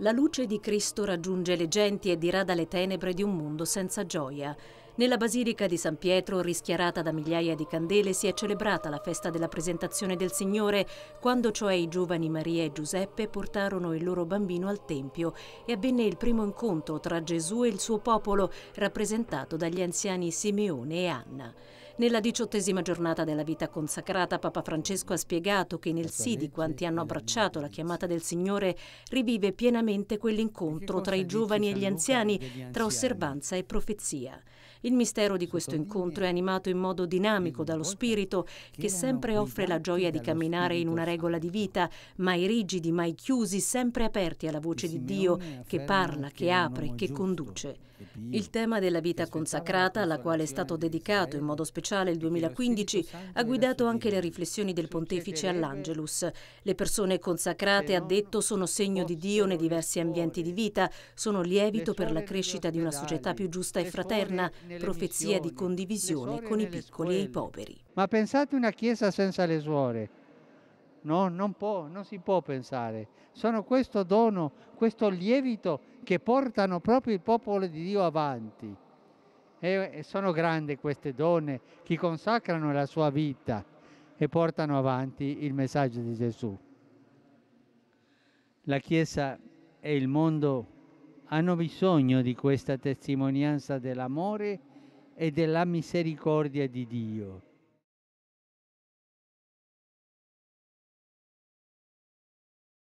la luce di Cristo raggiunge le genti e dirada le tenebre di un mondo senza gioia. Nella Basilica di San Pietro, rischiarata da migliaia di candele, si è celebrata la festa della presentazione del Signore, quando cioè i giovani Maria e Giuseppe portarono il loro bambino al Tempio e avvenne il primo incontro tra Gesù e il suo popolo, rappresentato dagli anziani Simeone e Anna. Nella diciottesima giornata della vita consacrata, Papa Francesco ha spiegato che nel sì di quanti hanno abbracciato la chiamata del Signore rivive pienamente quell'incontro tra i giovani e gli anziani, tra osservanza e profezia. Il mistero di questo incontro è animato in modo dinamico dallo spirito che sempre offre la gioia di camminare in una regola di vita, mai rigidi, mai chiusi, sempre aperti alla voce di Dio che parla, che apre, che conduce. Il tema della vita consacrata, alla quale è stato dedicato in modo speciale il 2015, ha guidato anche le riflessioni del pontefice all'Angelus. Le persone consacrate, ha detto, sono segno di Dio nei diversi ambienti di vita, sono lievito per la crescita di una società più giusta e fraterna, profezia di condivisione con i piccoli e i poveri. Ma pensate una chiesa senza le suore? No, non, può, non si può pensare. Sono questo dono, questo lievito che portano proprio il popolo di Dio avanti. E sono grandi queste donne che consacrano la sua vita e portano avanti il messaggio di Gesù. La Chiesa è il mondo hanno bisogno di questa testimonianza dell'amore e della misericordia di Dio.